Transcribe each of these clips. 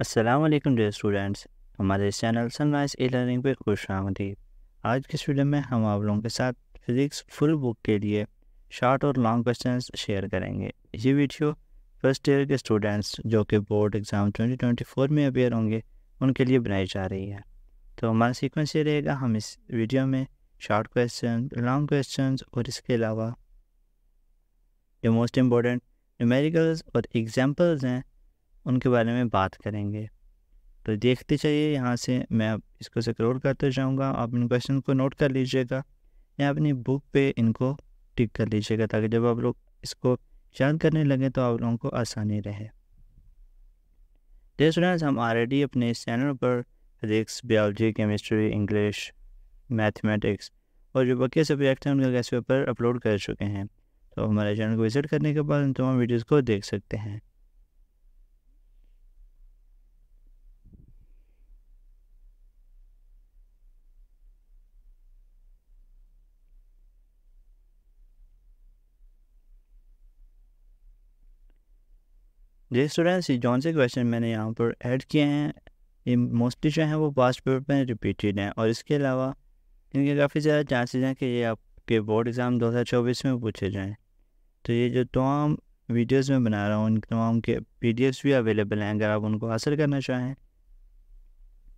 Aslam dear students हमारे channel sunrise E learning पे खुश आमदी आज के स्टूडियो में हम आप लोगों के साथ फिज़िक्स फुल बुक के लिए शॉर्ट और लॉन्ग क्वेश्चंस शेयर करेंगे ये वीडियो फर्स्ट ईयर के स्टूडेंट्स जो कि बोर्ड एग्ज़ाम 2024 में अपेयर होंगे उनके लिए बनाई जा रही है तो हमारा सीक्वेंस ये रहेगा हम इस वीडियो में शॉर्ट क्वेश्चन लॉन्ग क्वेश्चन और इसके अलावा जो मोस्ट इम्पोर्टेंट न्यूमेरिकल्स और एग्जाम्पल्स हैं उनके बारे में बात करेंगे तो देखते चाहिए यहाँ से मैं इसको स्क्रोल करते जाऊँगा आप इन क्वेश्चन को नोट कर लीजिएगा या अपनी बुक पे इनको टिक कर लीजिएगा ताकि जब आप लोग इसको याद करने लगें तो आप लोगों को आसानी रहे स्टूडेंट्स हम ऑलरेडी अपने इस चैनल पर physics biology chemistry English mathematics और जो बाकी सब्जेक्ट हैं उनका गैस पेपर अपलोड कर चुके हैं तो हमारे चैनल को विजिट करने के बाद इन तमाम वीडियोज़ को देख सकते हैं जी स्टूडेंट्स जौन से क्वेश्चन मैंने यहाँ पर ऐड किए हैं ये मोस्टली जो हैं वो पास्ट पेपर में रिपीटेड हैं और इसके अलावा इनके काफ़ी ज़्यादा चांसेस हैं कि ये आपके बोर्ड एग्ज़ाम 2024 में पूछे जाएँ तो ये जो तमाम वीडियोस में बना रहा हूँ उन तमाम के पी भी अवेलेबल हैं अगर आप उनको हासिल करना चाहें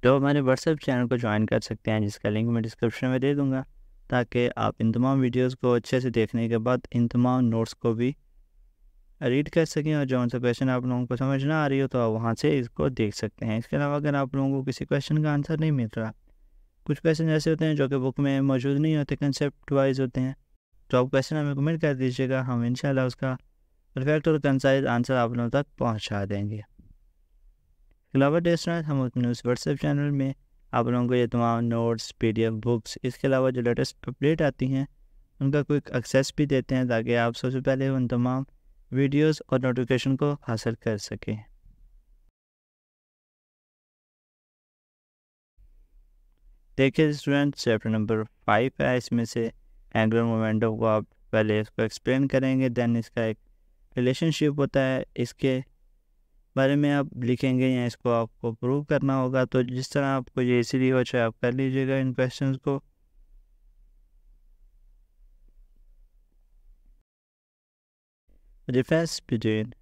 तो हमारे व्हाट्सएप चैनल को ज्वाइन कर सकते हैं जिसका लिंक मैं डिस्क्रिप्शन में दे दूँगा ताकि आप इन तमाम वीडियोज़ को अच्छे से देखने के बाद इन तमाम नोट्स को भी रीड कर सकें और जौन सा क्वेश्चन आप लोगों को समझ ना आ रही हो तो आप वहाँ से इसको देख सकते हैं इसके अलावा अगर आप लोगों को किसी क्वेश्चन का आंसर नहीं मिल रहा कुछ क्वेश्चन ऐसे होते हैं जो कि बुक में मौजूद नहीं होते कंसेप्ट वाइज होते हैं तो आप क्वेश्चन हमें कमेंट कर दीजिएगा हम इंशाल्लाह उसका परफेक्ट और कंसाइज आंसर आप लोगों तक पहुँचा देंगे अलावा रेस्टोरेंट हम अपने उस व्हाट्सएप चैनल में आप लोगों को ये तमाम नोट्स पी बुक्स इसके अलावा जो लेटेस्ट अपडेट आती हैं उनका क्विक एक्सेस भी देते हैं ताकि आप सबसे पहले उन तमाम वीडियोस और नोटिफिकेशन को हासिल कर सकें देखिए स्टूडेंट चैप्टर नंबर फाइव है इसमें से एंगुलर मोमेंटो को आप पहले इसको एक्सप्लेन करेंगे देन इसका एक रिलेशनशिप होता है इसके बारे में आप लिखेंगे या इसको आपको प्रूव करना होगा तो जिस तरह आपको ये सीरीज हो चाहे आप कर लीजिएगा इन क्वेश्चन को Difference between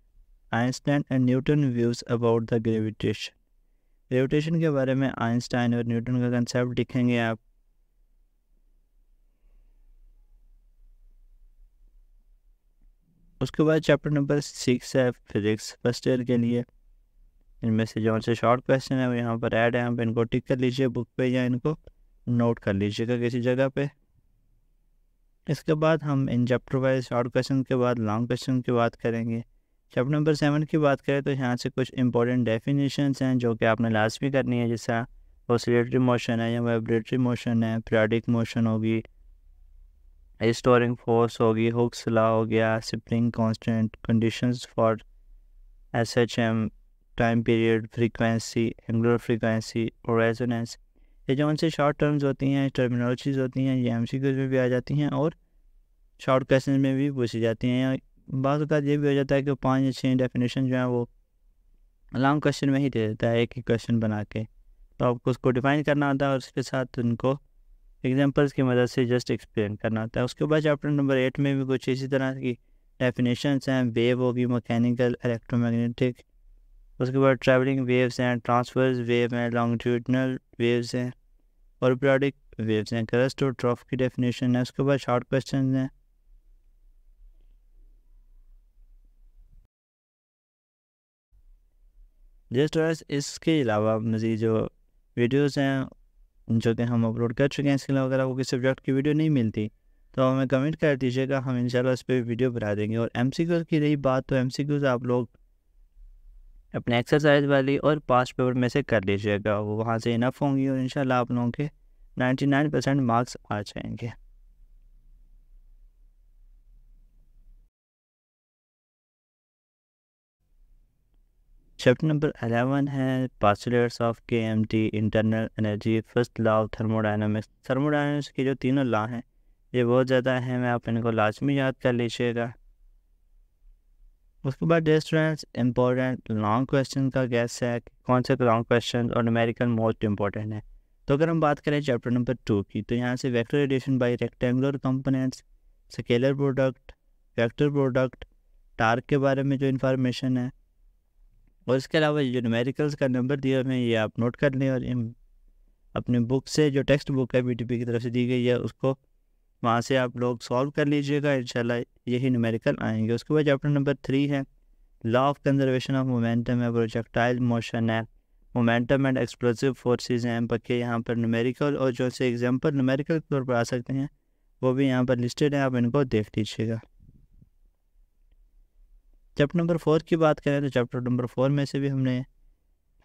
Einstein and Newton views about the gravitation gravitation के बारे में आइंस्टाइन और न्यूटन का कंसेप्ट लिखेंगे आप उसके बाद चैप्टर नंबर सिक्स है फिजिक्स फर्स्ट ईयर के लिए इनमें से जो से शॉर्ट क्वेश्चन है वो यहाँ पर ऐड है आप इनको टिक कर लीजिए बुक पे या इनको नोट कर लीजिएगा किसी जगह पे इसके बाद हम इन चैप्टर वाइज शॉर्ट क्वेश्चन के बाद लॉन्ग क्वेश्चन की बात करेंगे चैप्टर नंबर सेवन की बात करें तो यहाँ से कुछ इंपॉर्टेंट डेफिनेशन हैं जो कि आपने लाजमी करनी है जैसा ऑसिलेटरी मोशन है या वाइब्रेटरी मोशन है पीरियाडिक मोशन होगी रिस्टोरिंग फोर्स होगी हुक्स ला हो गया spring constant conditions for S H M time period frequency angular frequency और रेजोनेंस ये जो उनसे शॉर्ट टर्म्स होती हैं टर्मिनोलॉजीज होती हैं ये एम में भी आ जाती हैं और शॉर्ट क्वेश्चन में भी पूछी जाती हैं बाद अवत ये भी हो जाता है कि पाँच या छः डेफिनेशन जो है वो लॉन्ग क्वेश्चन में ही दे देता है एक ही क्वेश्चन बना के तो आपको उसको डिफाइन करना होता है और उसके साथ उनको एग्जाम्पल्स की मदद से जस्ट एक्सप्लेन करना होता है उसके बाद चैप्टर नंबर एट में भी कुछ इसी तरह की डेफिनेशन हैं वेव होगी मैकेनिकल इलेक्ट्रोमैग्नेटिक उसके बाद ट्रैवलिंग वेव्स हैं ट्रांसफर्स वेव हैं लॉन्गिट्यूडनल वेव्स हैं और प्योडिक वेव्स हैं क्रस्ट और ट्रॉफ की डेफिनेशन है उसके बाद शॉर्ट क्वेश्चन हैं जिस तरह इसके अलावा मज़ीद जो वीडियोस हैं जो कि हम अपलोड कर चुके हैं इसके अलावा अगर आपको किसी सब्जेक्ट की वीडियो नहीं मिलती तो हमें कमेंट कर दीजिएगा हम इंशाल्लाह उस पर वीडियो बना देंगे और एम की रही बात तो एम आप लोग अपने एक्सरसाइज वाली और पास्ट पेपर में से कर लीजिएगा वो वहाँ से इनफ होंगी और इंशाल्लाह आप लोगों के 99 परसेंट मार्क्स आ जाएंगे चैप्टर नंबर अलेवन है postulates of K M T internal energy first law of thermodynamics thermodynamics की जो तीनों लॉ हैं ये बहुत ज़्यादा अहम है आप इनको लाजमी याद कर लीजिएगा उसके बाद dear students important long question का गैस है कौन से लॉन्ग क्वेश्चन और अमेरिकन मोस्ट इंपॉर्टेंट है तो अगर हम बात करें चैप्टर नंबर टू की तो यहाँ से vector addition by rectangular components scalar product vector product torque के बारे में जो इन्फॉर्मेशन है और इसके अलावा जो न्यूमेरिकल्स का नंबर दिया हमें ये आप नोट कर लें और अपने बुक से जो टेक्स्ट बुक है बी की तरफ से दी गई है उसको वहाँ से आप लोग सॉल्व कर लीजिएगा इंशाल्लाह यही न्यूमेरिकल आएंगे उसके बाद चैप्टर नंबर थ्री है law of conservation of momentum है प्रोजेक्टाइल मोशन है मोमेंटम एंड एक्सप्लोसिव फोर्सेस हैं पक्के यहाँ पर न्यूमेरिकल और जो से एग्जाम्पल न्यूमेरिकल के तौर पर आ सकते हैं वो भी यहाँ पर लिस्टेड है आप इनको देख लीजिएगा चैप्टर नंबर फोर की बात करें तो चैप्टर नंबर फोर में से भी हमने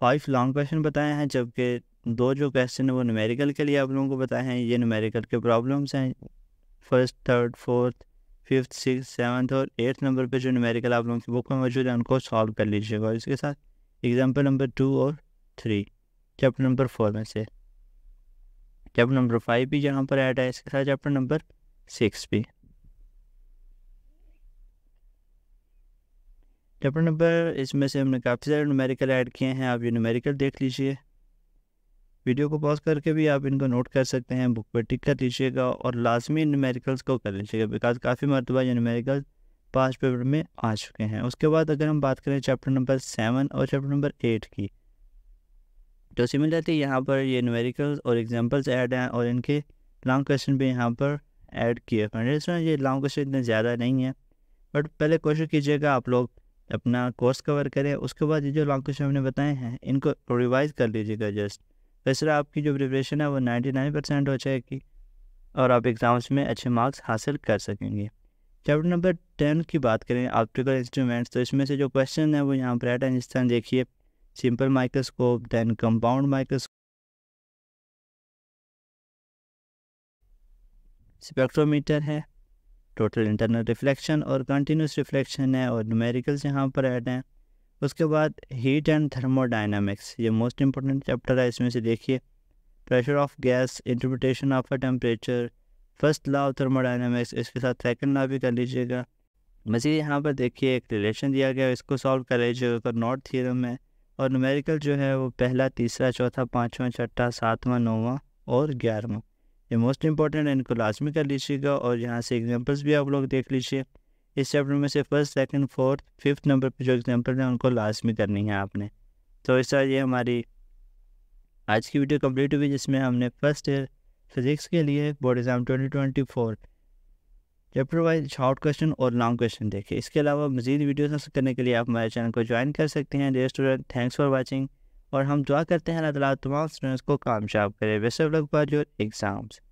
फाइव लॉन्ग क्वेश्चन बताए हैं जबकि दो जो क्वेश्चन है वो न्यूमेरिकल के लिए आप लोगों को बताए हैं ये न्यूमेरिकल के प्रॉब्लम्स हैं first third fourth fifth six seventh और एट्थ नंबर पे जो न्यूमेरिकल आप लोगों की बुक में मौजूद है उनको सॉल्व कर लीजिएगा और इसके साथ एग्जाम्पल नंबर टू और थ्री चैप्टर नंबर फोर में से चैप्टर नंबर फाइव भी जहाँ पर ऐड है इसके साथ चैप्टर नंबर सिक्स भी चैप्टर नंबर इसमें से हमने काफ़ी सारे न्यूमेरिकल ऐड किए हैं आप ये न्यूमेरिकल देख लीजिए वीडियो को पॉज करके भी आप इनको नोट कर सकते हैं बुक पर टिक कर लीजिएगा और लाजमी न्यूमेरिकल्स को कर लीजिएगा बिकॉज काफ़ी मरतबा ये न्यूमेरिकल पाँच पेपर में आ चुके हैं उसके बाद अगर हम बात करें चैप्टर नंबर सेवन और चैप्टर नंबर एट की तो सिमिलरली यहाँ पर ये न्यूमेरिकल्स और एग्जाम्पल्स ऐड हैं और इनके लॉन्ग क्वेश्चन भी यहाँ पर ऐड किए हुए हैं ये लॉन्ग क्वेश्चन इतने ज़्यादा नहीं है बट पहले कोशिश कीजिएगा आप लोग अपना कोर्स कवर करें उसके बाद ये जो लॉन्ग क्वेश्चन हमने बताए हैं इनको रिवाइज कर लीजिएगा जस्ट वैसे तो आपकी जो प्रिपरेशन है वो नाइन्टी नाइन परसेंट हो जाएगी और आप एग्ज़ाम्स में अच्छे मार्क्स हासिल कर सकेंगे चैप्टर नंबर टेन की बात करें ऑप्टिकल इंस्ट्रूमेंट्स तो इसमें से जो क्वेश्चन है वो यहाँ पर एट जिस तरह देखिए simple microscope then compound microscope spectrometer है टोटल इंटरनल रिफ्लेक्शन और कंटिन्यूस रिफ्लेक्शन है और न्यूमेरिकल्स यहाँ पर ऐड हैं उसके बाद हीट एंड थर्मोडाइनमिक्स ये मोस्ट इंपॉर्टेंट चैप्टर है इसमें से देखिए pressure of gas interpretation of a temperature first law of thermodynamics इसके साथ सेकंड लॉ भी कर लीजिएगा मजीद यहाँ पर देखिए एक रिलेशन दिया गया इसको सॉल्व कर लीजिएगा नॉट थियरम है और नुमेरिकल जो है वो पहला तीसरा चौथा पाँचवा छठा सातवां नौवां और ग्यारहवा ये मोस्ट इंपॉर्टेंट है इनको लाजमी कर लीजिएगा और यहाँ से एग्जाम्पल्स भी आप लोग देख लीजिए इस चैप्टर में से first second fourth fifth number पे जो एग्जाम्पल हैं उनको लास्ट में करनी है आपने तो इस तरह ये हमारी आज की वीडियो कंप्लीट हुई जिसमें हमने फर्स्ट ईयर फिजिक्स के लिए board exam twenty twenty four chapter wise short question और लॉन्ग क्वेश्चन देखे इसके अलावा मजीद वीडियो हासिल करने के लिए आप हमारे चैनल को ज्वाइन कर सकते हैं dear student thanks for watching और हम दुआ करते हैं अल्लाह तमाम स्टूडेंट्स को कामयाब करें वैसे ऑफ एग्ज़ाम्स